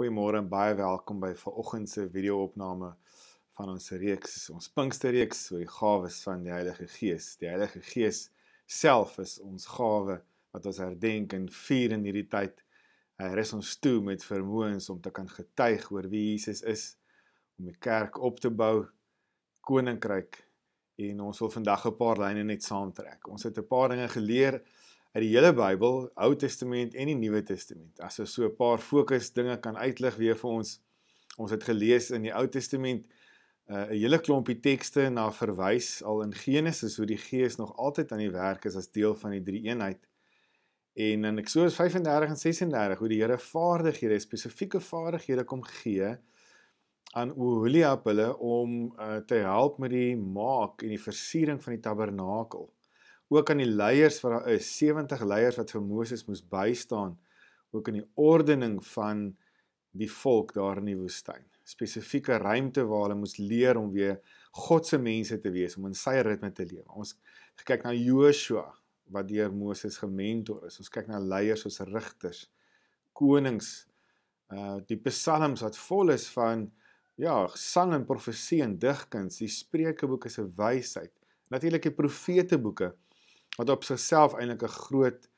Goeiemôre en baie welkom by vanoggend se video-opname van ons reeks, ons Pinksterreeks oor die gawes van die Heilige Gees. Die Heilige Gees self is ons gawe wat ons herdenk en vier in hierdie tyd. Hy res ons toe met vermoëns om te kan getuig oor wie Jesus is, om die kerk op te bou, koninkryk en ons wil vandag 'n paar lyne net saamtrek. Ons het 'n paar dinge geleer uit die hele Bybel, Ou Testament en die Nuwe Testament. As ons so 'n paar fokus dinge kan uitlig weer vir ons. Ons het gelees in die Ou Testament uh, 'n uh, hele klompie tekste na verwys al in Genesis hoe die Gees nog altyd aan die werk is as deel van die drie eenheid. En in Eksodus 35 en 36 hoe die Here vaardighede, spesifieke vaardighede kom gee aan Oholiab hulle om uh, te help met die maak en die versiering van die tabernakel ook aan die leiers wat daar eh, is, 70 leiers wat vir Moses moes bystaan ook in die ordening van die volk daar in die woestyn. Spesifieke ruimte waar hulle moes leer om weer God se mense te wees, om in sy ritme te leef. Ons kyk na Joshua wat deur Moses gementor is. Ons kyk na leiers soos rigters, konings, uh die psalms wat vol is van ja, sang en profesie en digkuns, die spreuke boeke se wysheid, natuurlik die profete boeke. Uh wat op sigself eintlik 'n groot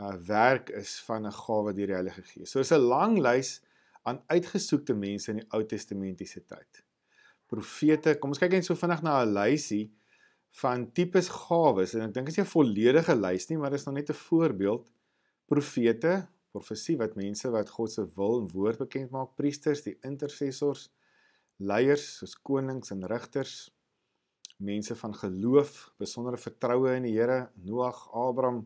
uh, werk is van 'n gawe deur die Heilige Gees. So er is 'n lang lys aan uitgesoekte mense in die Ou Testamentiese tyd. Profete, kom ons kyk net so vinnig na 'n lysie van tipes gawes en ek dink dit is 'n volledige lys nie, maar dit is nog net 'n voorbeeld. Profete, profesie wat mense wat God se wil en woord bekend maak, priesters, die intercessors, leiers soos konings en rigters, mense van geloof, besondere vertroue in die Here, Noag, Abraham,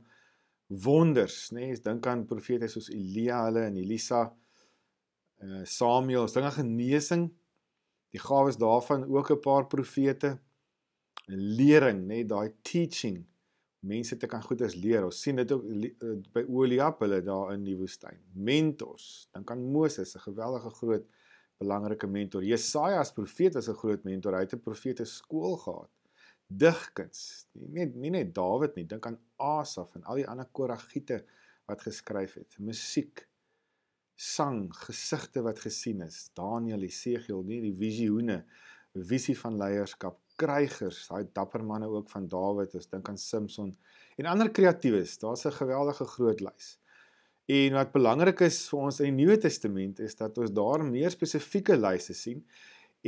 wonders, nê? Nee, dink aan profete soos Elia hulle en Elisa, eh Samuel, dink aan genesing, die gawes daarvan, ook 'n paar profete, 'n lering, nê, nee, daai teaching. Mense te kan goed as leer. Ons sien dit ook eh, eh, by Oliab hulle daar in die woestyn. Mentors. Dink aan Moses, 'n geweldige groot belangrike mentor. Jesaja as profeet was 'n groot mentor. Hy het 'n profete skool gehad. Digkuns. Nie net nie net Dawid nie, dink aan Asaf en al die ander koragiete wat geskryf het. Musiek, sang, gesigte wat gesien is. Daniël, Jesegiel, nie die visioene, visie van leierskap, krygers, daai dapper manne ook van Dawid, ek dink aan Samson en ander kreatiewes. Daar's 'n geweldige groot lys. En wat belangrik is vir ons in die Nuwe Testament is dat ons daar meer spesifieke lyse sien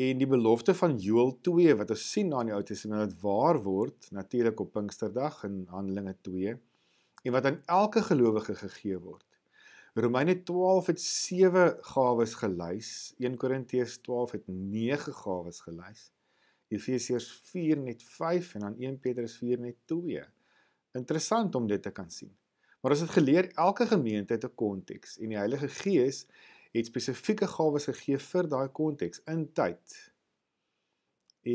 en die belofte van Joël 2 wat ons sien na in die Ou Testament wat waar word natuurlik op Pinksterdag in Handelinge 2 en wat aan elke gelowige gegee word. Romeine 12 het 7 gawes gelys, 1 Korintiërs 12 het 9 gawes gelys. Efesiërs 4 net 5 en dan 1 Petrus 4 net 2. Interessant om dit te kan sien. Maar ons het geleer elke gemeente het 'n konteks en die Heilige Gees het spesifieke gawes gegee vir daai konteks in tyd.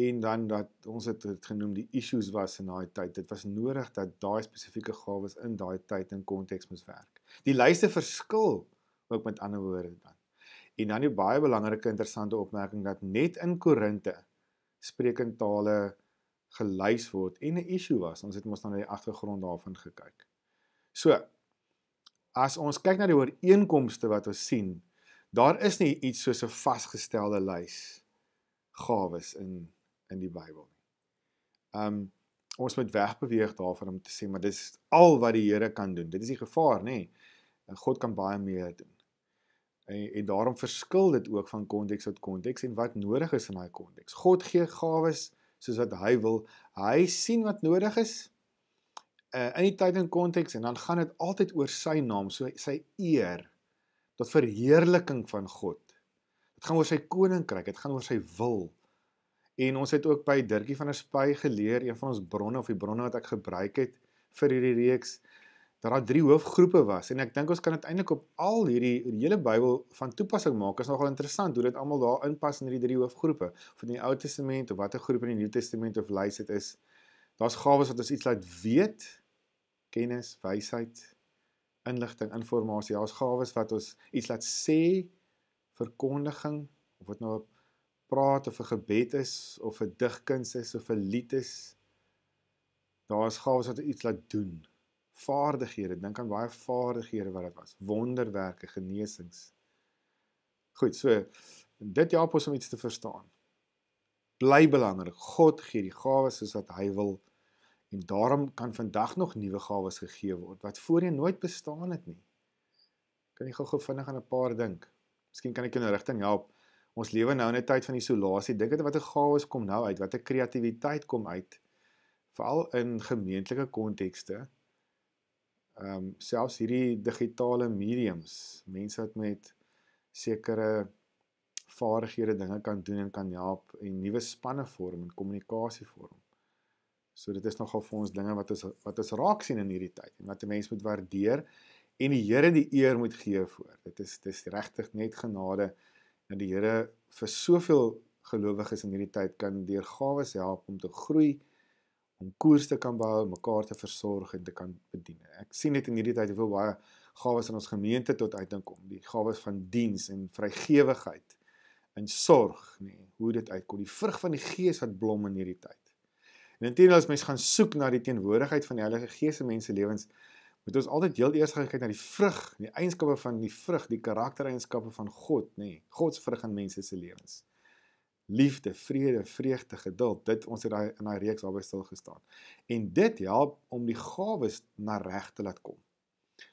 En dan dat ons het dit genoem die issues was in daai tyd. Dit was nodig dat daai spesifieke gawes in daai tyd en konteks moes werk. Die lyste verskil ook met ander woorde dan. En dan 'n baie belangrike interessante opmerking dat net in Korinte spreek in tale gelys word en 'n issue was. Ons het mos dan na die agtergrond daarvan gekyk. So as ons kyk na die ooreenkomste wat ons sien, daar is nie iets soos 'n vasgestelde lys gawes in in die Bybel nie. Um ons moet wegbeweeg daarvan om te sê maar dis al wat die Here kan doen. Dit is die gevaar, nê? En God kan baie meer doen. En, en daarom verskil dit ook van konteks tot konteks en wat nodig is in daai konteks. God gee gawes soos wat hy wil. Hy sien wat nodig is uh, in die tyd en konteks en dan gaan dit altyd oor sy naam, so sy eer tot verheerliking van God. Dit gaan oor sy koninkryk, dit gaan oor sy wil. En ons het ook by Dirkie van der Spy geleer, een van ons bronne of die bronne wat ek gebruik het vir hierdie reeks, dat daar drie hoofgroepe was en ek dink ons kan dit eintlik op al hierdie hele Bybel van toepassing maak. Is nogal interessant hoe dit almal daar inpas in hierdie drie hoofgroepe. Van die Ou Testament of watter groep in die Nuwe Testament of lys dit is. Daar's gawes wat ons iets laat weet, kennis, wysheid, inligting, inligting, ons gawes wat ons iets laat sê, verkondiging of wat nou op praat of 'n gebed is of 'n digkuns is of 'n lied is. Daar's gawes wat iets laat doen. Vaardighede, dink aan baie vaardighede wat dit was. Wonderwerke, genesings. Goed, so dit help ons om iets te verstaan. Bly belangrik. God gee die gawes soos wat hy wil En daarom kan vandag nog nuwe gawes gegee word wat voorheen nooit bestaan het nie. Kan jy gou-gou vinnig aan 'n paar dink? Miskien kan ek jou in 'n rigting help. Ons lewe nou in 'n tyd van isolasie. Dink net watter gawes kom nou uit, watter kreatiwiteit kom uit veral in gemeentelike kontekste. Ehm um, selfs hierdie digitale mediums, mense wat met sekere vaardighede dinge kan doen en kan help en nuwe spanne vorm en kommunikasie vorm. So dit is nogal vir ons dinge wat ons wat ons raak sien in hierdie tyd en wat 'n mens moet waardeer en die Here die eer moet gee voor. Dit is dis regtig net genade dat die Here vir soveel gelowiges in hierdie tyd kan deur gawes help om te groei, om koers te kan behou, mekaar te versorg en te kan bedien. Ek sien dit in hierdie tyd hoe baie gawes in ons gemeente tot uiting kom, die gawes van diens en vrygewigheid en sorg, nê, nee, hoe dit uitkom, die vrug van die Gees wat blom in hierdie tyd. En intussen as mens gaan soek na die teenwoordigheid van die Heilige Gees in mense lewens, moet ons altyd heel eers gaan kyk na die vrug, die eienskappe van die vrug, die karaktereienskappe van God, nê. Nee, God se vrug in mense se lewens. Liefde, vrede, vreugde, geduld, dit ons het daai in daai reeks albei stil gestaan. En dit help om die gawes na reg te laat kom.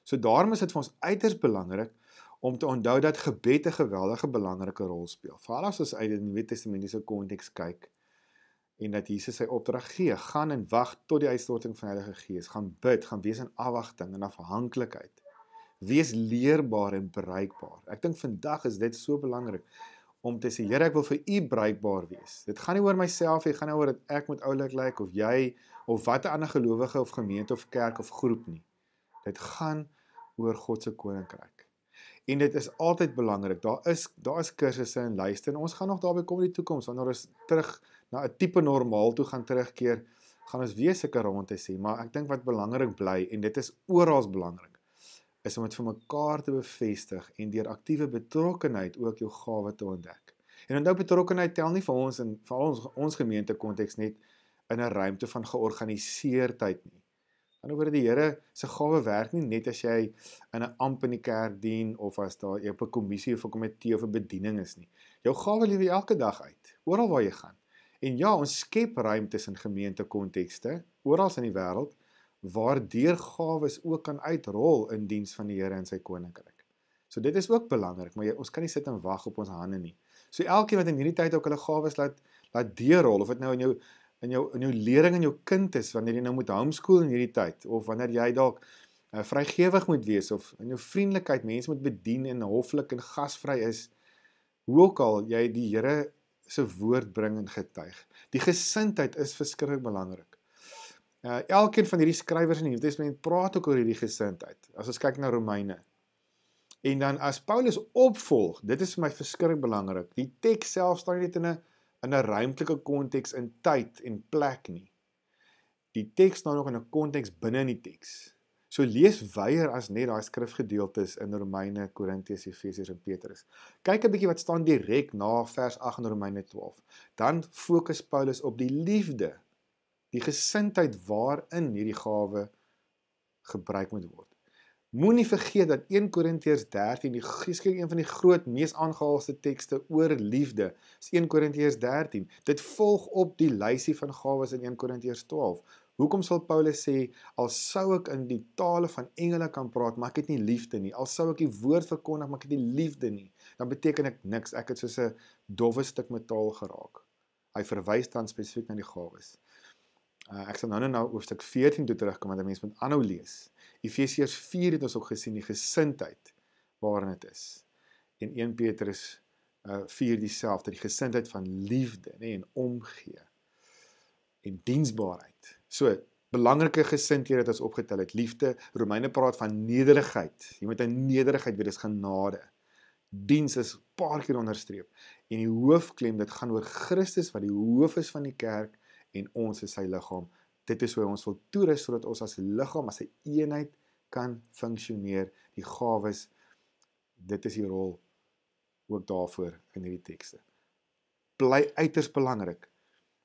So daarom is dit vir ons uiters belangrik om te onthou dat gebed 'n geweldige belangrike rol speel. Veral as ons uit die Nuwe Testamentiese konteks kyk, en dat Jesus sy opdrag gee, gaan en wag tot die uitstorting van Heilige Gees, gaan bid, gaan wees in afwagting en afhanklikheid. Wees leerbaar en bereikbaar. Ek dink vandag is dit so belangrik om te sê Here, ek wil vir U bereikbaar wees. Dit gaan nie oor myself nie, gaan nie oor dat ek moet oulik lyk of jy of watter ander gelowige of gemeente of kerk of groep nie. Dit gaan oor God se koninkryk. En dit is altyd belangrik. Daar is daar is kursusse en luister en ons gaan nog daarby kom in die toekoms wanneer ons terug na 'n tipe normaal toe gaan terugkeer, gaan ons weer seker rondte sien, maar ek dink wat belangrik bly en dit is oral belangrik, is om dit vir mekaar te bevestig en deur aktiewe betrokkeheid ook jou gawes te ontdek. En onthou betrokkeheid tel nie vir ons in vir ons ons gemeente konteks net in 'n ruimte van georganiseerdheid nie. Aan die ander word die Here se gawe werk nie net as jy in 'n amp in die kerk dien of as daar op 'n kommissie of 'n komitee of 'n bediening is nie. Jou gawe lewe elke dag uit, oral waar jy gaan. En ja, ons skep ruimtes in gemeentekontekste oral in die wêreld waar deurgawes ook kan uitrol in diens van die Here en sy koninkryk. So dit is ook belangrik, maar jy, ons kan nie sit en wag op ons hande nie. So elkeen wat in hierdie tyd ook hulle gawes laat laat deurrol of dit nou in jou in jou in jou leering en jou kind is wanneer jy nou moet homeschool in hierdie tyd of wanneer jy dalk uh, vrygewig moet wees of in jou vriendelikheid mense moet bedien en hoflik en gasvry is hoe ook al jy die Here se woord bring en getuig. Die gesindheid is verskriklik belangrik. Uh elkeen van hierdie skrywers in die Nuwe Testament praat ook oor hierdie gesindheid. As ons kyk na Romeine. En dan as Paulus opvolg, dit is vir my verskriklik belangrik. Die teks self staan nie in 'n in 'n ruimtelike konteks in tyd en plek nie. Die teks staan nog in 'n konteks binne in die teks. So lees wyeer as net daai skrifgedeeltes in Romeine, Korintiërs, Efesiërs en Petrus. Kyk 'n bietjie wat staan direk na vers 8 in Romeine 12. Dan fokus Paulus op die liefde, die gesindheid waarin hierdie gawe gebruik moet word. Moenie vergeet dat 1 Korintiërs 13 die geskik een van die groot mees aangehaalde tekste oor liefde. Dis 1 Korintiërs 13. Dit volg op die lysie van gawes in 1 Korintiërs 12. Hoekom sal Paulus sê al sou ek in die tale van engele kan praat, maar ek het nie liefde nie. Al sou ek die woord verkondig, maar ek het nie liefde nie. Dan beteken ek niks. Ek het soos 'n dowwe stuk metaal geraak. Hy verwys dan spesifiek na die gawes. Uh, ek sal nou nou, nou hoofstuk 14 toe terugkom want 'n mens moet aanhou lees. Efesiërs 4 het ons ook gesien die gesindheid waarin dit is. En 1 Petrus uh 4 dieselfde, die gesindheid van liefde, nê, nee, en omgee en diensbaarheid. So belangrike gesindhede wat ons opgetel het, liefde, Romeine praat van nederigheid. Jy moet 'n nederigheid wees genade. Diens is paar keer onderstreep en die hoofklem dit gaan oor Christus wat die hoof is van die kerk en ons is sy liggaam. Dit is hoe ons wil toerus sodat ons as liggaam as 'n eenheid kan funksioneer. Die gawes dit is die rol ook daarvoor in hierdie tekste. Bly uiters belangrik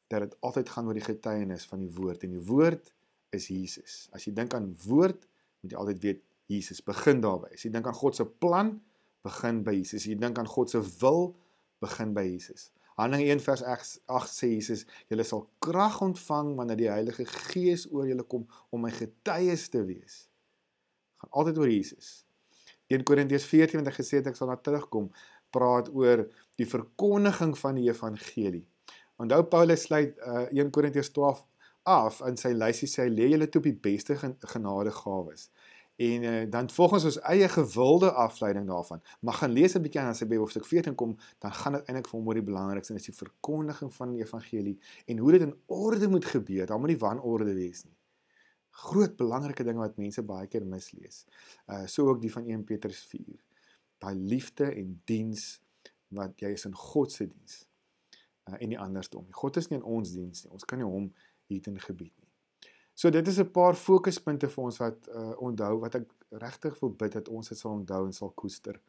dat dit altyd gaan oor die getuienis van die woord en die woord is Jesus. As jy dink aan woord, moet jy altyd weet Jesus begin daarby. As jy dink aan God se plan, begin by Jesus. As jy dink aan God se wil, begin by Jesus. Handelinge 1 vers 8 sê Jesus, julle sal krag ontvang wanneer die Heilige Gees oor julle kom om my getuies te wees. Gaan altyd oor Jesus. 1 Korintiërs 14 het gesê ek sal na terugkom, praat oor die verkondiging van die evangelie. Onthou Paulus sluit uh, eh, 1 Korintiërs 12 af in sy lysie sê hy lê julle toe op die beste genadegawes. En uh, dan volgens ons eie gewilde afleiding daarvan, maar gaan lees 'n bietjie aan sy hoofstuk 14 kom, dan gaan dit eintlik vir hom oor die belangrikste en dis die verkondiging van die evangelie en hoe dit in orde moet gebeur. Daar moet nie wanorde wees nie. Groot belangrike dinge wat mense baie keer mislees. Uh so ook die van 1 Petrus 4. Daai liefde en diens wat jy is in God se diens. Uh, en nie anders om nie. God is nie in ons diens nie. Ons kan nie hom hier teen gebied nie. So dit is 'n paar fokuspunte vir ons wat uh, onthou wat ek regtig wil bid dat ons dit sal onthou en sal koester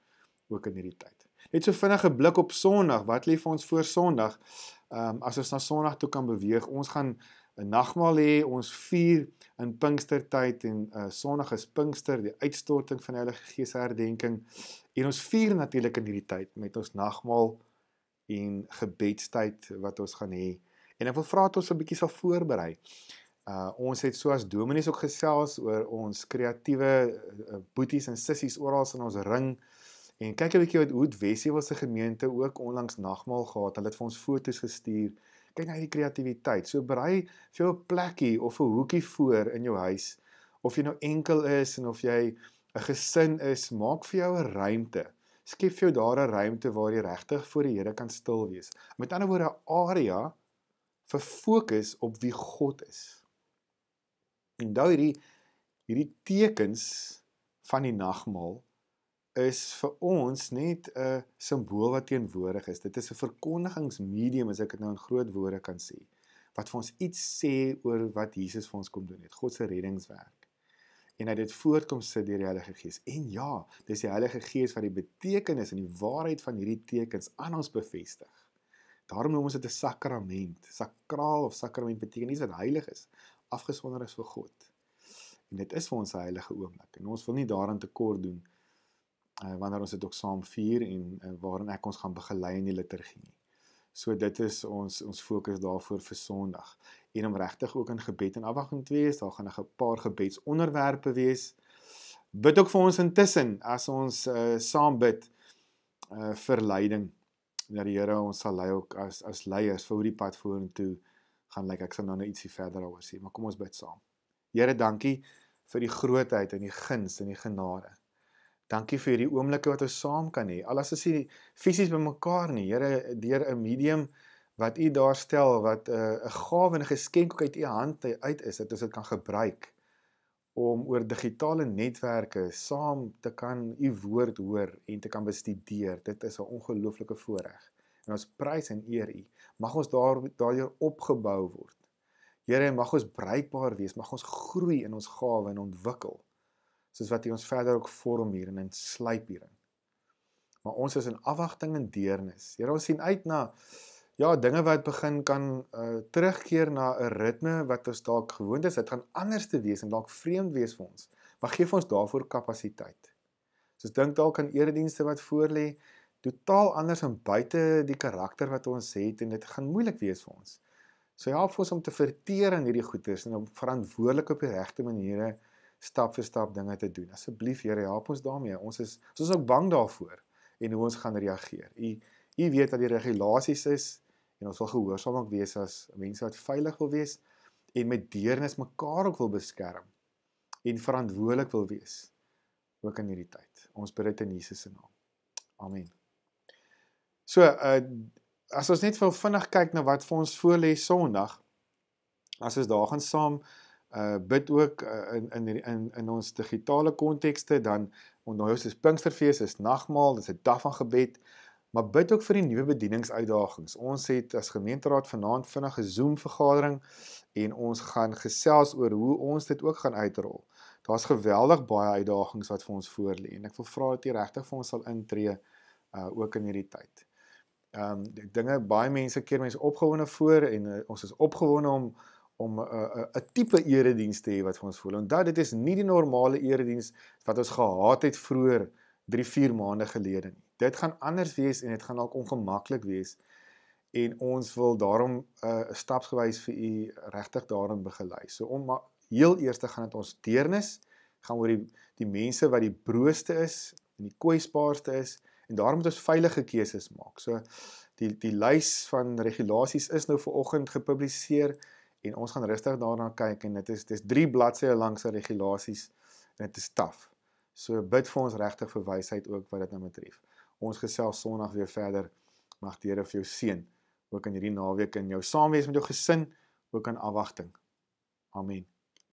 ook in hierdie tyd. Net so vinnige blik op Sondag. Wat lê vir ons voor Sondag? Ehm um, as ons na Sondag toe kan beweeg, ons gaan 'n nagmaal hê, ons vier in Pinkstertyd en uh Sondag is Pinkster, die uitstorting van die Heilige Gees herdenking. En ons vier natuurlik in hierdie tyd met ons nagmaal en gebedstyd wat ons gaan hê. En ek wil vra dat ons 'n bietjie sal voorberei. Uh ons het soos dominees ook gesels oor ons kreatiewe uh, uh, boeties en sissies oral in ons ring. En kyk 'n bietjie wat Hoed Wesie was se gemeente ook onlangs nagmaal gehad. Hulle het vir ons foto's gestuur. Kyk na hierdie kreatiwiteit. So berei vir jou 'n plekkie of 'n hoekie voor in jou huis. Of jy nou enkel is en of jy 'n gesin is, maak vir jou 'n ruimte skep vir jou daar 'n ruimte waar jy regtig voor die Here kan stil wees. Met ander woorde 'n area vir fokus op wie God is. En nou hierdie hierdie tekens van die nagmaal is vir ons net 'n simbool wat teenwoordig is. Dit is 'n verkondigingsmedium as ek dit nou in groot woorde kan sê wat vir ons iets sê oor wat Jesus vir ons kom doen het, God se reddingswerk en uit dit voortkom sit deur die Heilige Gees. En ja, dis die Heilige Gees wat die betekenis en die waarheid van hierdie tekens aan ons bevestig. Daarom noem ons dit 'n sakrament. Sakraal of sakrament beteken iets wat heilig is, afgesonder is vir God. En dit is vir ons 'n heilige oomblik en ons wil nie daaraan tekort doen uh, wanneer ons dit ook saam vier en uh, waarin ek ons gaan begelei in die liturgie nie. So dit is ons ons fokus daarvoor vir Sondag. En om regtig ook in gebed en afwagting te wees, daar gaan 'n paar gebedsonderwerpe wees. Bid ook vir ons intussen as ons uh, saam bid uh, vir leiding dat die Here ons sal lei ook as as leiers vir hoe die pad vorentoe gaan lyk. Ek sal nou net ietsie verder daaroor sê, maar kom ons bid saam. Here, dankie vir die grootheid en die guns en die genade Dankie vir hierdie oomblikke wat ons saam kan hê. Alles is fisies bymekaar nie, Here, deur 'n medium wat U daar stel wat eh, 'n uh, gawe en 'n geskenk uit U hand uit is dat ons dit kan gebruik om oor digitale netwerke saam te kan U woord hoor en te kan bestudeer. Dit is 'n ongelooflike voorreg. En ons prys en eer U. Mag ons daar daardeur opgebou word. Here, mag ons bruikbaar wees, mag ons groei in ons gawe en ontwikkel soos wat U ons verder ook vorm hier en insluip hier. Maar ons is in afwagting en deernis. Here ons sien uit na ja, dinge wat begin kan uh, terugkeer na 'n ritme wat ons dalk gewoond is. Dit gaan anders te wees en dalk vreemd wees vir ons. Maar gee vir ons daarvoor kapasiteit. Soos dink dalk aan eredienste wat voorlê, totaal anders en buite die karakter wat ons het en dit gaan moeilik wees vir ons. So help vir ons om te verteer aan hierdie goeders en om verantwoordelik op die regte maniere stap vir stap dinge te doen. Asseblief Here, help ons daarmee. Ons is ons is ook bang daarvoor en hoe ons gaan reageer. U u weet wat die regulasies is en ons wil gehoorsaam ook wees as mense wat veilig wil wees en met deernis mekaar ook wil beskerm en verantwoordelik wil wees ook in hierdie tyd. Ons bid dit in Jesus se naam. Amen. So, uh as ons net vinnig kyk na wat vir ons voorlê Sondag, as ons daar gaan saam uh bid ook uh, in in in in ons digitale kontekste dan onthou ons is Pinksterfees is nagmaal dis 'n dag van gebed maar bid ook vir die nuwe bedieningsuitdagings ons het as gemeenteraad vanaand vinnig 'n Zoom vergadering en ons gaan gesels oor hoe ons dit ook gaan uitrol daar's geweldig baie uitdagings wat vir ons voorlê en ek wil vra dat jy regtig vir ons sal intree uh ook in hierdie tyd ehm um, dinge baie mense keer mense opgewonde voor en uh, ons is opgewonde om om eh, eh, 'n uh, uh, tipe erediens te hê wat vir ons voel. Onthou dit is nie die normale erediens wat ons gehad het vroeër 3-4 maande gelede nie. Dit gaan anders wees en dit gaan dalk ongemaklik wees en ons wil daarom 'n uh, eh, stapsgewys vir u regtig daarin begelei. So om maar heel eerste gaan dit ons deernis gaan oor die die mense wat die brooste is en die kwesbaarste is en daarom moet ons veilige keuses maak. So die die lys van regulasies is nou vir oggend gepubliseer en ons gaan rustig daarna kyk en dit is dis 3 bladsye lank se regulasies en dit is taaf. So bid vir ons regtig vir wysheid ook wat dit nou betref. Ons gesels Sondag weer verder. Mag die Here vir jou seën ook in hierdie naweek in jou saamwees met jou gesin, ook in afwagting. Amen.